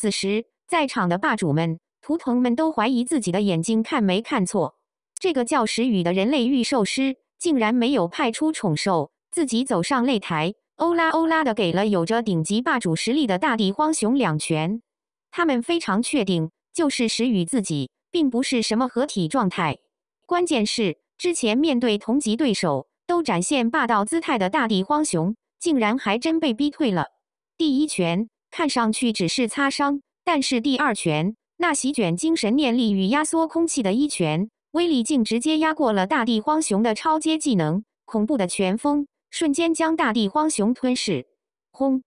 此时，在场的霸主们、图腾们都怀疑自己的眼睛看没看错，这个叫石宇的人类御兽师竟然没有派出宠兽，自己走上擂台，欧拉欧拉的给了有着顶级霸主实力的大地荒熊两拳。他们非常确定，就是石宇自己，并不是什么合体状态。关键是，之前面对同级对手都展现霸道姿态的大地荒熊，竟然还真被逼退了第一拳。看上去只是擦伤，但是第二拳那席卷精神念力与压缩空气的一拳，威力竟直接压过了大地荒熊的超阶技能。恐怖的拳风瞬间将大地荒熊吞噬，轰！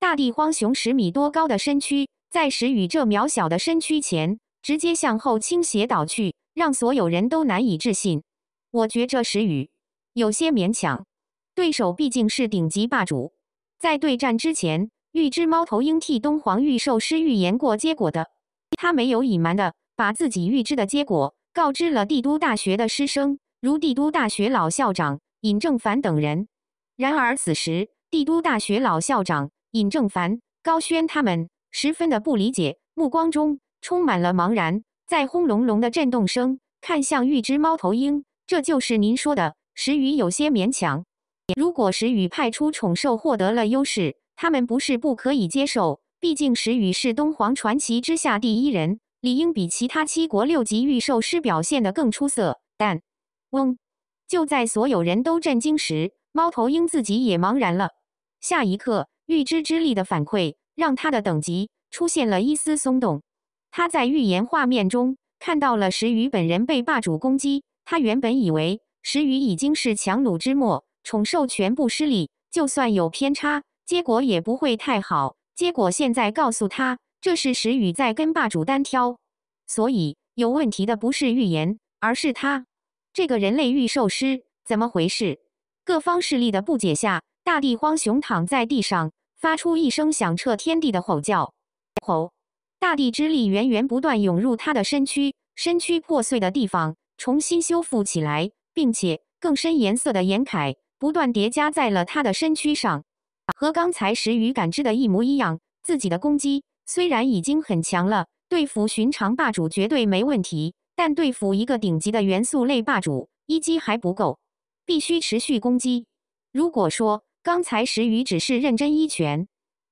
大地荒熊十米多高的身躯，在石宇这渺小的身躯前，直接向后倾斜倒去，让所有人都难以置信。我觉着石宇有些勉强，对手毕竟是顶级霸主，在对战之前。预知猫头鹰替东皇御兽师预言过结果的，他没有隐瞒的，把自己预知的结果告知了帝都大学的师生，如帝都大学老校长尹正凡等人。然而此时，帝都大学老校长尹正凡、高轩他们十分的不理解，目光中充满了茫然，在轰隆隆的震动声看向预知猫头鹰，这就是您说的石宇有些勉强。如果石宇派出宠兽获得了优势。他们不是不可以接受，毕竟石宇是东皇传奇之下第一人，理应比其他七国六级御兽师表现得更出色。但，嗡，就在所有人都震惊时，猫头鹰自己也茫然了。下一刻，预知之力的反馈让他的等级出现了一丝松动。他在预言画面中看到了石宇本人被霸主攻击。他原本以为石宇已经是强弩之末，宠兽全部失利，就算有偏差。结果也不会太好。结果现在告诉他，这是石宇在跟霸主单挑，所以有问题的不是预言，而是他这个人类御兽师，怎么回事？各方势力的不解下，大地荒熊躺在地上，发出一声响彻天地的吼叫，吼！大地之力源源不断涌入他的身躯，身躯破碎的地方重新修复起来，并且更深颜色的岩铠不断叠加在了他的身躯上。和刚才石宇感知的一模一样。自己的攻击虽然已经很强了，对付寻常霸主绝对没问题，但对付一个顶级的元素类霸主，一击还不够，必须持续攻击。如果说刚才石宇只是认真一拳，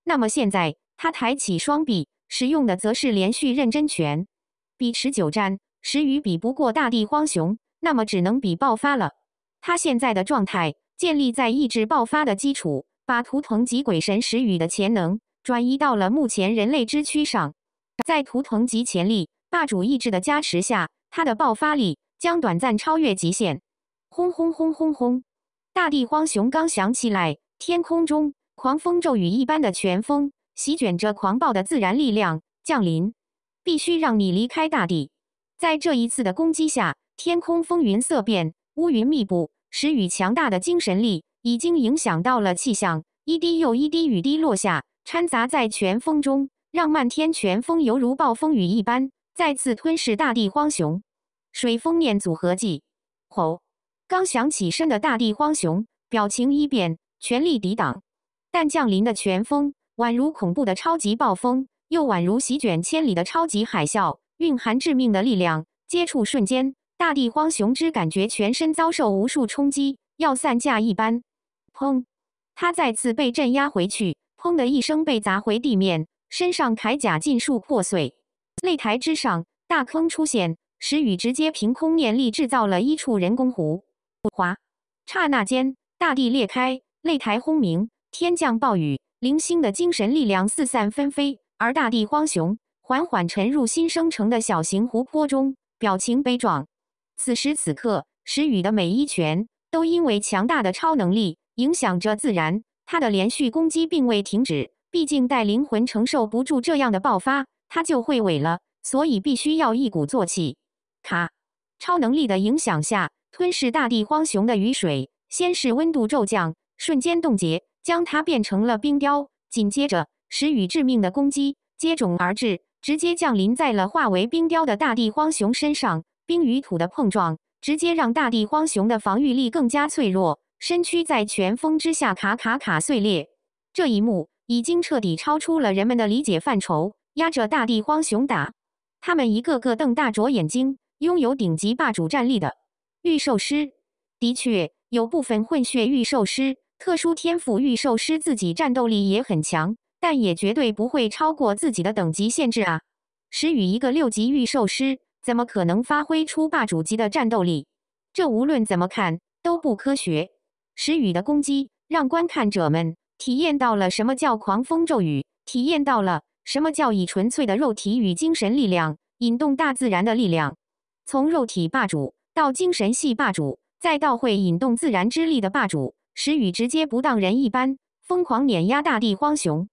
那么现在他抬起双臂使用的则是连续认真拳。比持久战，石宇比不过大地荒熊，那么只能比爆发了。他现在的状态建立在意志爆发的基础。把图腾级鬼神石雨的潜能转移到了目前人类之躯上，在图腾级潜力、霸主意志的加持下，他的爆发力将短暂超越极限。轰轰轰轰轰！大地荒熊刚响起来，天空中狂风骤雨一般的拳风席卷着狂暴的自然力量降临。必须让你离开大地！在这一次的攻击下，天空风云色变，乌云密布。石雨强大的精神力。已经影响到了气象，一滴又一滴雨滴落下，掺杂在拳风中，让漫天拳风犹如暴风雨一般，再次吞噬大地。荒熊，水风念组合技，吼！刚想起身的大地荒熊表情一变，全力抵挡，但降临的拳风宛如恐怖的超级暴风，又宛如席卷千里的超级海啸，蕴含致命的力量。接触瞬间，大地荒熊之感觉全身遭受无数冲击，要散架一般。砰！他再次被镇压回去，砰的一声被砸回地面，身上铠甲尽数破碎。擂台之上，大坑出现，石宇直接凭空念力制造了一处人工湖。哗！刹那间，大地裂开，擂台轰鸣，天降暴雨，零星的精神力量四散纷飞，而大地荒熊缓缓沉入新生成的小型湖泊中，表情悲壮。此时此刻，石宇的每一拳都因为强大的超能力。影响着自然，他的连续攻击并未停止。毕竟，待灵魂承受不住这样的爆发，它就会萎了。所以，必须要一鼓作气。咔！超能力的影响下，吞噬大地荒熊的雨水，先是温度骤降，瞬间冻结，将它变成了冰雕。紧接着，石雨致命的攻击接踵而至，直接降临在了化为冰雕的大地荒熊身上。冰与土的碰撞，直接让大地荒熊的防御力更加脆弱。身躯在拳风之下卡卡卡碎裂，这一幕已经彻底超出了人们的理解范畴。压着大地荒熊打，他们一个个瞪大着眼睛。拥有顶级霸主战力的御兽师，的确有部分混血御兽师、特殊天赋御兽师自己战斗力也很强，但也绝对不会超过自己的等级限制啊！石宇一个六级御兽师，怎么可能发挥出霸主级的战斗力？这无论怎么看都不科学。石宇的攻击让观看者们体验到了什么叫狂风骤雨，体验到了什么叫以纯粹的肉体与精神力量引动大自然的力量。从肉体霸主到精神系霸主，再到会引动自然之力的霸主，石宇直接不当人一般，疯狂碾压大地荒熊。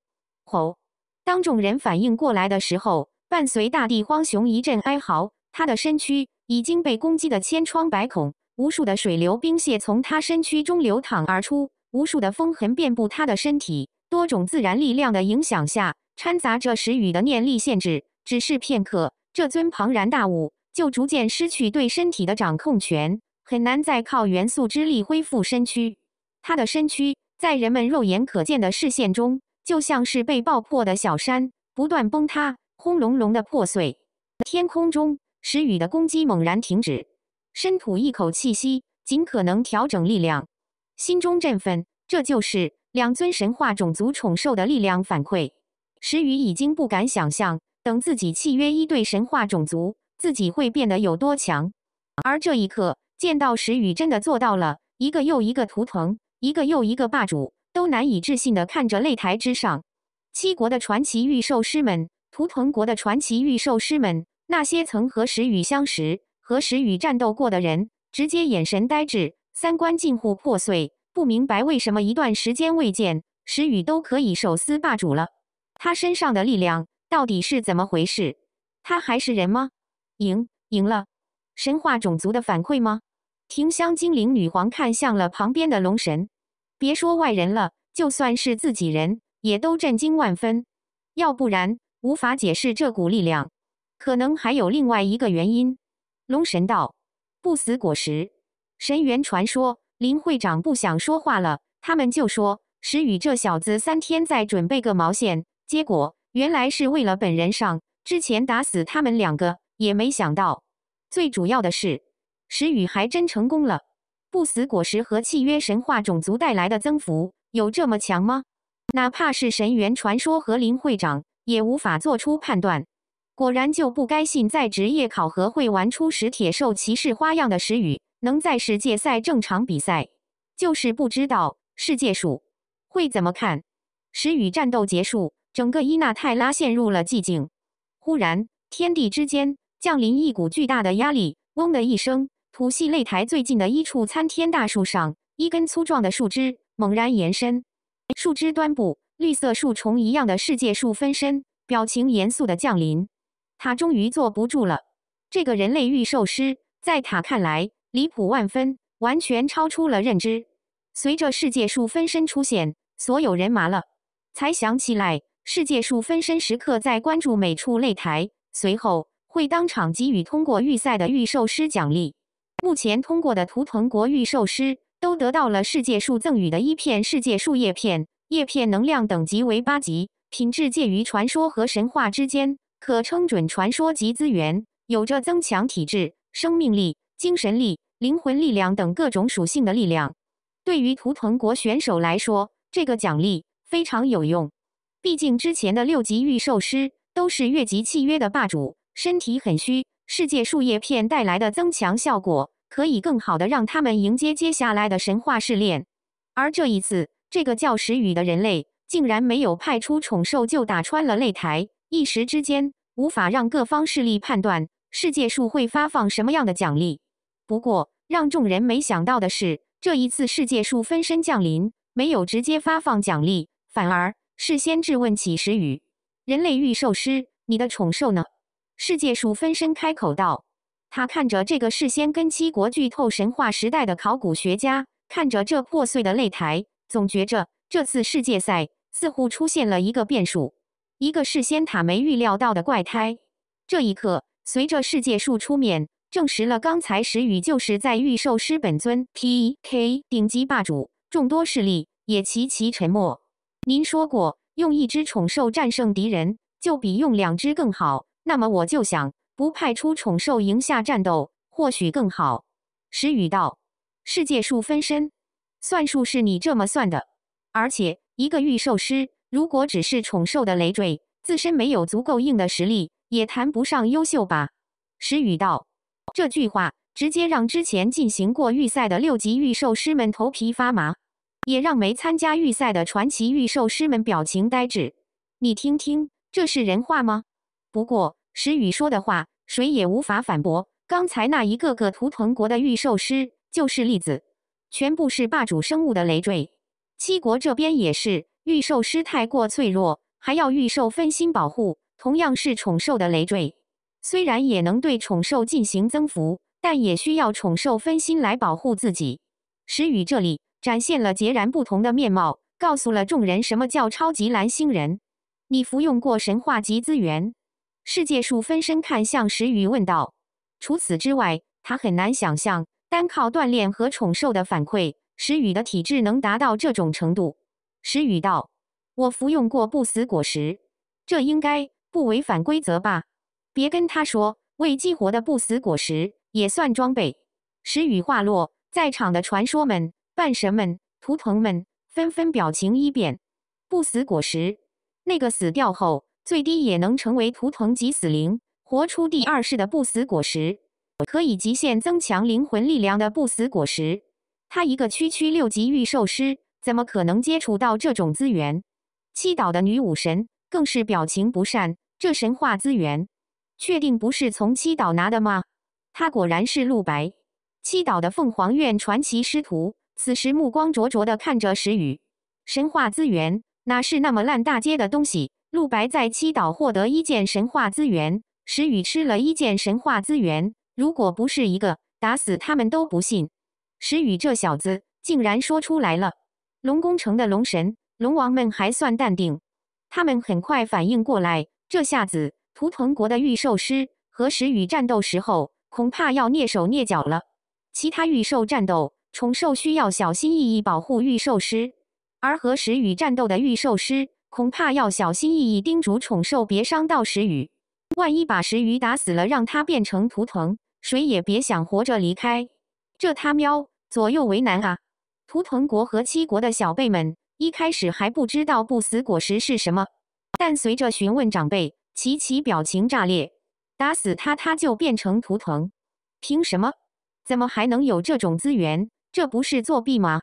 吼！当众人反应过来的时候，伴随大地荒熊一阵哀嚎，他的身躯已经被攻击得千疮百孔。无数的水流冰屑从他身躯中流淌而出，无数的风痕遍布他的身体。多种自然力量的影响下，掺杂着石雨的念力限制，只是片刻，这尊庞然大物就逐渐失去对身体的掌控权，很难再靠元素之力恢复身躯。他的身躯在人们肉眼可见的视线中，就像是被爆破的小山，不断崩塌，轰隆隆的破碎。天空中，石雨的攻击猛然停止。深吐一口气息，尽可能调整力量，心中振奋。这就是两尊神话种族宠兽的力量反馈。石宇已经不敢想象，等自己契约一对神话种族，自己会变得有多强。而这一刻，见到石宇真的做到了，一个又一个图腾，一个又一个霸主，都难以置信地看着擂台之上，七国的传奇御兽师们，图腾国的传奇御兽师们，那些曾和石宇相识。和时雨战斗过的人，直接眼神呆滞，三观近乎破碎，不明白为什么一段时间未见，石宇都可以手撕霸主了。他身上的力量到底是怎么回事？他还是人吗？赢赢了？神话种族的反馈吗？庭香精灵女皇看向了旁边的龙神。别说外人了，就算是自己人，也都震惊万分。要不然无法解释这股力量。可能还有另外一个原因。龙神道不死果实，神元传说。林会长不想说话了，他们就说：“石宇这小子三天再准备个毛线。”结果原来是为了本人上，之前打死他们两个也没想到。最主要的是，石宇还真成功了。不死果实和契约神话种族带来的增幅有这么强吗？哪怕是神元传说和林会长也无法做出判断。果然就不该信，在职业考核会玩出史铁兽骑士花样的石宇能在世界赛正常比赛，就是不知道世界树会怎么看。石宇战斗结束，整个伊纳泰拉陷入了寂静。忽然，天地之间降临一股巨大的压力，嗡的一声，土系擂台最近的一处参天大树上，一根粗壮的树枝猛然延伸，树枝端部绿色树虫一样的世界树分身，表情严肃的降临。他终于坐不住了。这个人类御兽师，在他看来离谱万分，完全超出了认知。随着世界树分身出现，所有人麻了，才想起来世界树分身时刻在关注每处擂台，随后会当场给予通过预赛的御兽师奖励。目前通过的图腾国御兽师都得到了世界树赠予的一片世界树叶片，叶片能量等级为八级，品质介于传说和神话之间。可称准传说级资源，有着增强体质、生命力、精神力、灵魂力量等各种属性的力量。对于图腾国选手来说，这个奖励非常有用。毕竟之前的六级御兽师都是越级契约的霸主，身体很虚，世界树叶片带来的增强效果可以更好的让他们迎接接下来的神话试炼。而这一次，这个叫石宇的人类竟然没有派出宠兽就打穿了擂台。一时之间，无法让各方势力判断世界树会发放什么样的奖励。不过，让众人没想到的是，这一次世界树分身降临，没有直接发放奖励，反而事先质问起时雨：“人类御兽师，你的宠兽呢？”世界树分身开口道。他看着这个事先跟七国剧透神话时代的考古学家，看着这破碎的擂台，总觉着这次世界赛似乎出现了一个变数。一个事先塔没预料到的怪胎。这一刻，随着世界树出面，证实了刚才石宇就是在御兽师本尊。P.K. 顶级霸主，众多势力也齐齐沉默。您说过，用一只宠兽战胜敌人，就比用两只更好。那么我就想，不派出宠兽赢下战斗，或许更好。石宇道：“世界树分身，算术是你这么算的，而且一个御兽师。”如果只是宠兽的累赘，自身没有足够硬的实力，也谈不上优秀吧。石宇道，这句话直接让之前进行过预赛的六级御兽师们头皮发麻，也让没参加预赛的传奇御兽师们表情呆滞。你听听，这是人话吗？不过石宇说的话，谁也无法反驳。刚才那一个个图腾国的御兽师就是例子，全部是霸主生物的累赘。七国这边也是。御兽师太过脆弱，还要御兽分心保护，同样是宠兽的累赘。虽然也能对宠兽进行增幅，但也需要宠兽分心来保护自己。石宇这里展现了截然不同的面貌，告诉了众人什么叫超级蓝星人。你服用过神话级资源？世界树分身看向石宇问道。除此之外，他很难想象，单靠锻炼和宠兽的反馈，石宇的体质能达到这种程度。石宇道：“我服用过不死果实，这应该不违反规则吧？别跟他说，未激活的不死果实也算装备。”石宇话落，在场的传说们、半神们、图腾们纷纷表情一变。不死果实，那个死掉后最低也能成为图腾级死灵，活出第二世的不死果实，可以极限增强灵魂力量的不死果实。他一个区区六级御兽师。怎么可能接触到这种资源？七岛的女武神更是表情不善。这神话资源，确定不是从七岛拿的吗？他果然是陆白。七岛的凤凰院传奇师徒此时目光灼灼的看着石宇。神话资源哪是那么烂大街的东西？陆白在七岛获得一件神话资源，石宇吃了一件神话资源。如果不是一个，打死他们都不信。石宇这小子竟然说出来了。龙宫城的龙神、龙王们还算淡定，他们很快反应过来，这下子图腾国的御兽师和石雨战斗时候，恐怕要蹑手蹑脚了。其他御兽战斗，宠兽需要小心翼翼保护御兽师；而和石雨战斗的御兽师，恐怕要小心翼翼叮嘱宠兽别伤到石雨。万一把石雨打死了，让他变成图腾，谁也别想活着离开。这他喵左右为难啊！图腾国和七国的小辈们一开始还不知道不死果实是什么，但随着询问长辈，琪琪表情炸裂，打死他他就变成图腾，凭什么？怎么还能有这种资源？这不是作弊吗？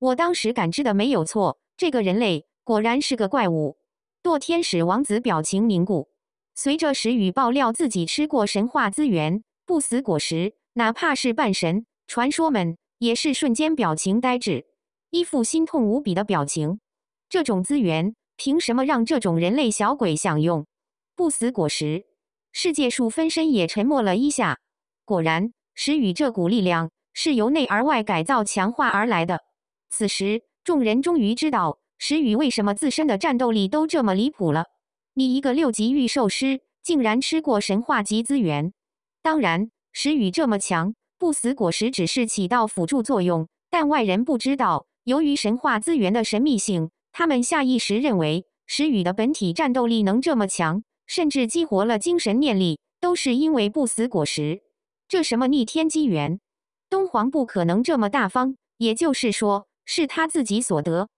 我当时感知的没有错，这个人类果然是个怪物。堕天使王子表情凝固，随着石宇爆料自己吃过神话资源不死果实，哪怕是半神传说们。也是瞬间表情呆滞，一副心痛无比的表情。这种资源凭什么让这种人类小鬼享用？不死果实，世界树分身也沉默了一下。果然，石宇这股力量是由内而外改造强化而来的。此时，众人终于知道石宇为什么自身的战斗力都这么离谱了。你一个六级御兽师，竟然吃过神话级资源？当然，石宇这么强。不死果实只是起到辅助作用，但外人不知道。由于神话资源的神秘性，他们下意识认为石宇的本体战斗力能这么强，甚至激活了精神念力，都是因为不死果实。这什么逆天机缘？东皇不可能这么大方，也就是说是他自己所得。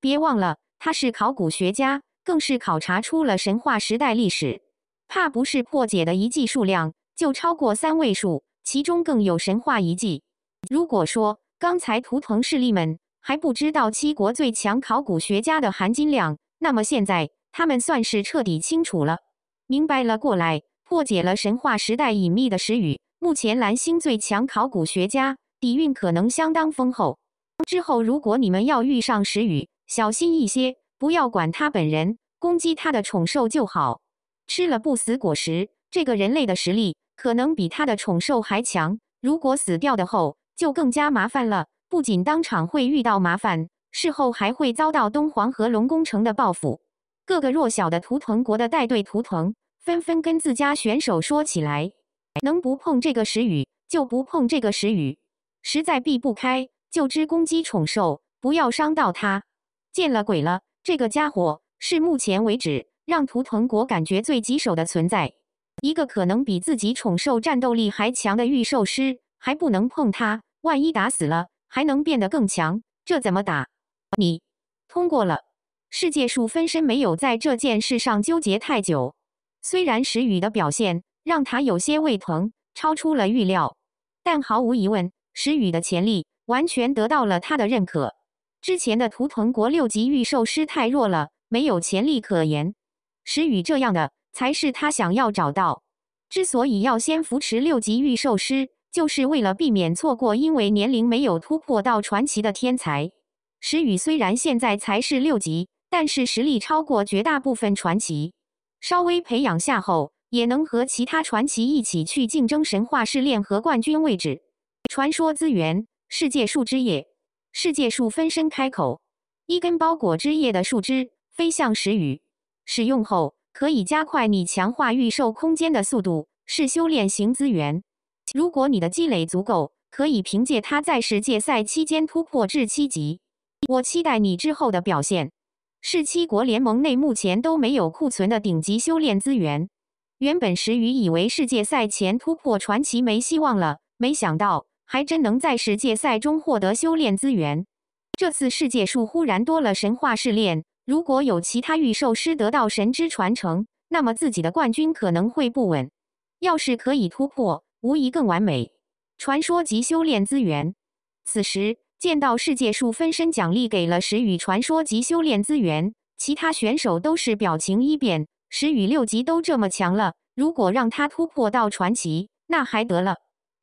别忘了，他是考古学家，更是考察出了神话时代历史，怕不是破解的遗迹数量就超过三位数。其中更有神话遗迹。如果说刚才图腾势力们还不知道七国最强考古学家的含金量，那么现在他们算是彻底清楚了，明白了过来，破解了神话时代隐秘的石宇。目前蓝星最强考古学家底蕴可能相当丰厚。之后如果你们要遇上石宇，小心一些，不要管他本人，攻击他的宠兽就好。吃了不死果实，这个人类的实力。可能比他的宠兽还强。如果死掉的后，就更加麻烦了。不仅当场会遇到麻烦，事后还会遭到东皇和龙宫城的报复。各个弱小的图腾国的带队图腾纷纷跟自家选手说起来：“能不碰这个石宇就不碰这个石宇，实在避不开就只攻击宠兽，不要伤到他。”见了鬼了！这个家伙是目前为止让图腾国感觉最棘手的存在。一个可能比自己宠兽战斗力还强的御兽师，还不能碰他，万一打死了，还能变得更强，这怎么打？你通过了世界树分身，没有在这件事上纠结太久。虽然石宇的表现让他有些胃疼，超出了预料，但毫无疑问，石宇的潜力完全得到了他的认可。之前的图腾国六级御兽师太弱了，没有潜力可言，石宇这样的。才是他想要找到。之所以要先扶持六级御兽师，就是为了避免错过因为年龄没有突破到传奇的天才。石宇虽然现在才是六级，但是实力超过绝大部分传奇。稍微培养下后，也能和其他传奇一起去竞争神话试炼和冠军位置。传说资源，世界树枝叶，世界树分身开口，一根包裹枝叶的树枝飞向石宇，使用后。可以加快你强化预售空间的速度，是修炼型资源。如果你的积累足够，可以凭借它在世界赛期间突破至七级。我期待你之后的表现。是七国联盟内目前都没有库存的顶级修炼资源。原本石宇以为世界赛前突破传奇没希望了，没想到还真能在世界赛中获得修炼资源。这次世界树忽然多了神话试炼。如果有其他御兽师得到神之传承，那么自己的冠军可能会不稳。要是可以突破，无疑更完美。传说级修炼资源。此时见到世界树分身奖励给了石宇传说级修炼资源，其他选手都是表情一变。石宇六级都这么强了，如果让他突破到传奇，那还得了？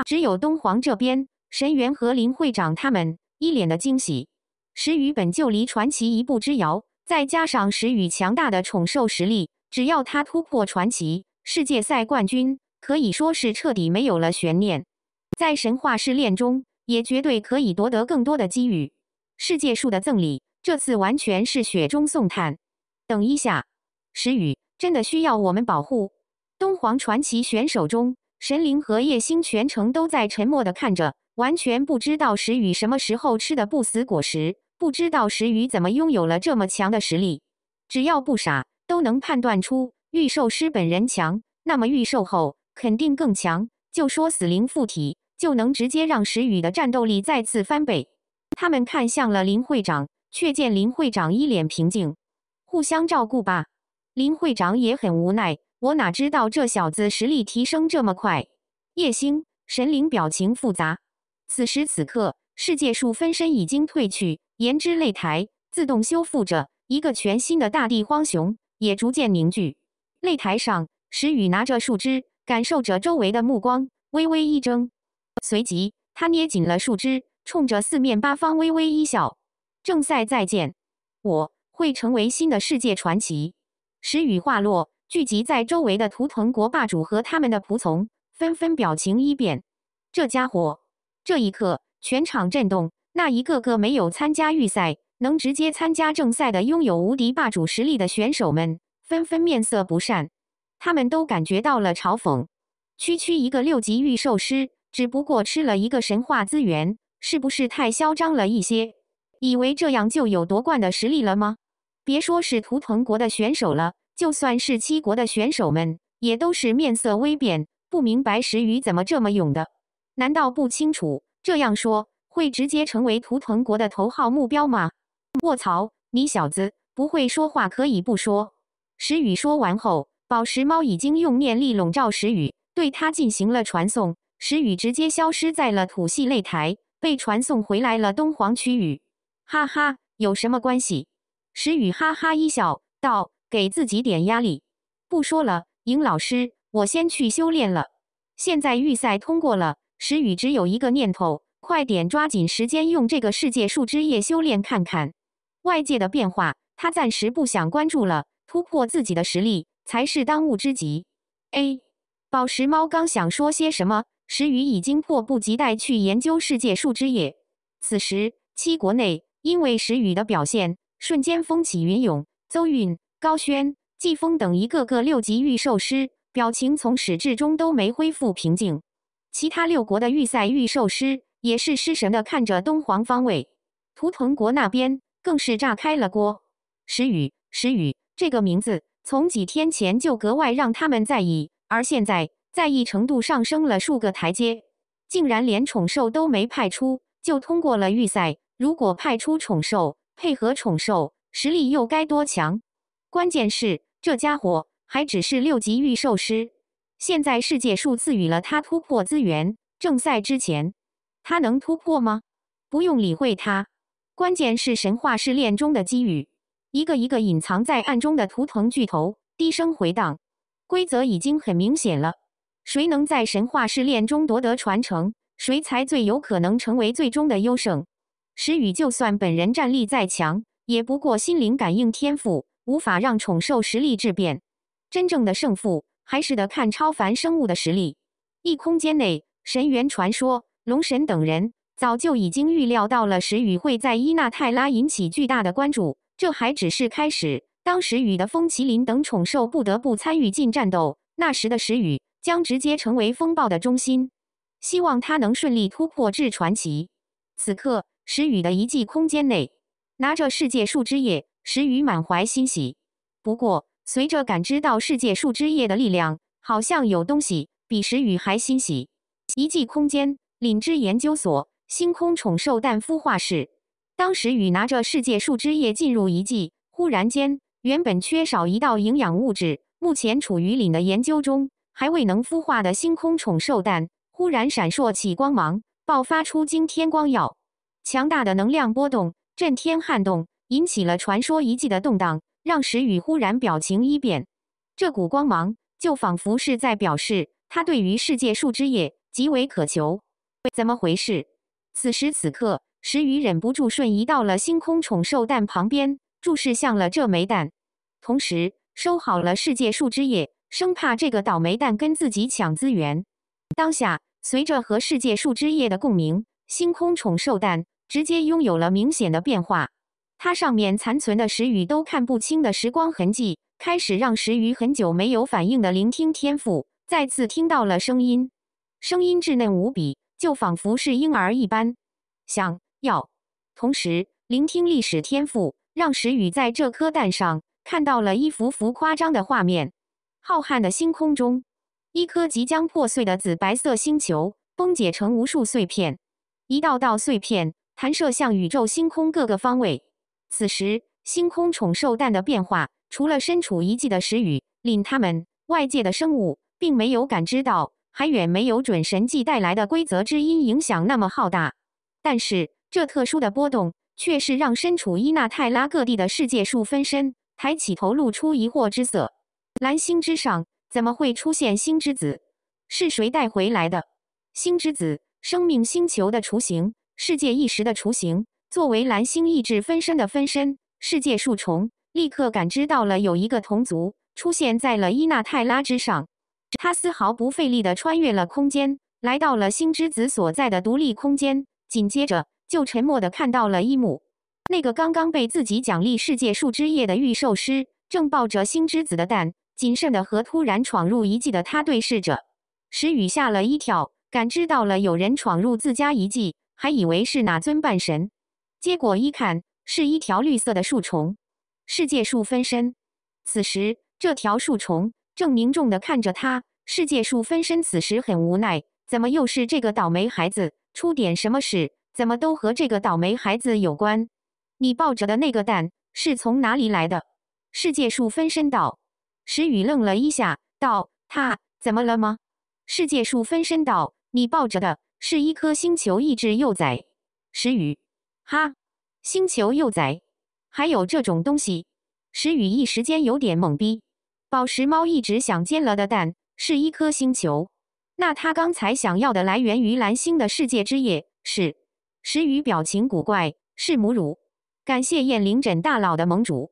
只有东皇这边，神元和林会长他们一脸的惊喜。石宇本就离传奇一步之遥。再加上石宇强大的宠兽实力，只要他突破传奇，世界赛冠军可以说是彻底没有了悬念。在神话试炼中，也绝对可以夺得更多的机遇。世界树的赠礼，这次完全是雪中送炭。等一下，石宇真的需要我们保护？东皇传奇选手中，神灵和叶星全程都在沉默的看着，完全不知道石宇什么时候吃的不死果实。不知道石宇怎么拥有了这么强的实力，只要不傻，都能判断出御兽师本人强，那么御兽后肯定更强。就说死灵附体，就能直接让石宇的战斗力再次翻倍。他们看向了林会长，却见林会长一脸平静。互相照顾吧，林会长也很无奈，我哪知道这小子实力提升这么快。叶星神灵表情复杂。此时此刻。世界树分身已经褪去，言之擂台自动修复着，一个全新的大地荒熊也逐渐凝聚。擂台上，石宇拿着树枝，感受着周围的目光，微微一怔，随即他捏紧了树枝，冲着四面八方微微一笑：“正赛再见，我会成为新的世界传奇。”石宇话落，聚集在周围的图腾国霸主和他们的仆从纷纷表情一变。这家伙，这一刻。全场震动，那一个个没有参加预赛，能直接参加正赛的，拥有无敌霸主实力的选手们，纷纷面色不善。他们都感觉到了嘲讽：区区一个六级御兽师，只不过吃了一个神话资源，是不是太嚣张了一些？以为这样就有夺冠的实力了吗？别说是图腾国的选手了，就算是七国的选手们，也都是面色微变，不明白石宇怎么这么勇的？难道不清楚？这样说会直接成为图腾国的头号目标吗？卧槽！你小子不会说话可以不说。石宇说完后，宝石猫已经用念力笼罩石宇，对他进行了传送。石宇直接消失在了土系擂台，被传送回来了东皇区域。哈哈，有什么关系？石宇哈哈一笑，道：“给自己点压力。”不说了，尹老师，我先去修炼了。现在预赛通过了。石宇只有一个念头，快点抓紧时间用这个世界树枝叶修炼，看看外界的变化。他暂时不想关注了，突破自己的实力才是当务之急。A，宝石猫刚想说些什么，石宇已经迫不及待去研究世界树枝叶。此时，七国内因为石宇的表现，瞬间风起云涌。邹韵、高轩、季风等一个个六级御兽师，表情从始至终都没恢复平静。其他六国的预赛预兽师也是失神的看着东皇方位，图腾国那边更是炸开了锅。石宇，石宇这个名字从几天前就格外让他们在意，而现在在意程度上升了数个台阶。竟然连宠兽都没派出就通过了预赛，如果派出宠兽配合宠兽，实力又该多强？关键是这家伙还只是六级预兽师。现在世界数次予了他突破资源，正赛之前，他能突破吗？不用理会他，关键是神话试炼中的机遇。一个一个隐藏在暗中的图腾巨头低声回荡，规则已经很明显了：，谁能在神话试炼中夺得传承，谁才最有可能成为最终的优胜。石宇就算本人战力再强，也不过心灵感应天赋，无法让宠兽实力质变。真正的胜负。还是得看超凡生物的实力。异空间内，神元传说、龙神等人早就已经预料到了石宇会在伊纳泰拉引起巨大的关注，这还只是开始。当时宇的风麒麟等宠兽不得不参与进战斗，那时的石宇将直接成为风暴的中心。希望他能顺利突破至传奇。此刻，石宇的遗迹空间内，拿着世界树枝叶，石宇满怀欣喜。不过，随着感知到世界树枝叶的力量，好像有东西比石宇还欣喜。遗迹空间，领之研究所，星空宠兽蛋孵化室。当时宇拿着世界树枝叶进入遗迹，忽然间，原本缺少一道营养物质，目前处于领的研究中，还未能孵化的星空宠兽蛋，忽然闪烁起光芒，爆发出惊天光耀，强大的能量波动震天撼动，引起了传说遗迹的动荡。让石宇忽然表情一变，这股光芒就仿佛是在表示他对于世界树枝叶极为渴求。怎么回事？此时此刻，石宇忍不住瞬移到了星空宠兽蛋旁边，注视向了这枚蛋，同时收好了世界树枝叶，生怕这个倒霉蛋跟自己抢资源。当下，随着和世界树枝叶的共鸣，星空宠兽蛋直接拥有了明显的变化。它上面残存的石宇都看不清的时光痕迹，开始让石宇很久没有反应的聆听天赋再次听到了声音，声音稚嫩无比，就仿佛是婴儿一般。想要同时聆听历史天赋，让石宇在这颗蛋上看到了一幅幅夸张的画面。浩瀚的星空中，一颗即将破碎的紫白色星球崩解成无数碎片，一道道碎片弹射向宇宙星空各个方位。此时，星空宠兽蛋的变化，除了身处遗迹的时雨，令他们外界的生物并没有感知到，还远没有准神迹带来的规则之音影响那么浩大。但是，这特殊的波动却是让身处伊纳泰拉各地的世界树分身抬起头，露出疑惑之色：蓝星之上怎么会出现星之子？是谁带回来的？星之子，生命星球的雏形，世界一时的雏形。作为蓝星意志分身的分身，世界树虫立刻感知到了有一个同族出现在了伊纳泰拉之上。他丝毫不费力的穿越了空间，来到了星之子所在的独立空间，紧接着就沉默的看到了一幕：那个刚刚被自己奖励世界树枝叶的御兽师，正抱着星之子的蛋，谨慎的和突然闯入遗迹的他对视着。石宇吓了一跳，感知到了有人闯入自家遗迹，还以为是哪尊半神。结果一看，是一条绿色的树虫，世界树分身。此时，这条树虫正凝重的看着他。世界树分身此时很无奈，怎么又是这个倒霉孩子？出点什么事，怎么都和这个倒霉孩子有关？你抱着的那个蛋是从哪里来的？世界树分身道。石宇愣了一下，道：“他怎么了吗？”世界树分身道：“你抱着的是一颗星球意志幼崽。”石宇。哈，星球幼崽，还有这种东西？石宇一时间有点懵逼。宝石猫一直想煎了的蛋是一颗星球，那他刚才想要的来源于蓝星的世界之夜是？石宇表情古怪，是母乳。感谢燕灵枕大佬的盟主。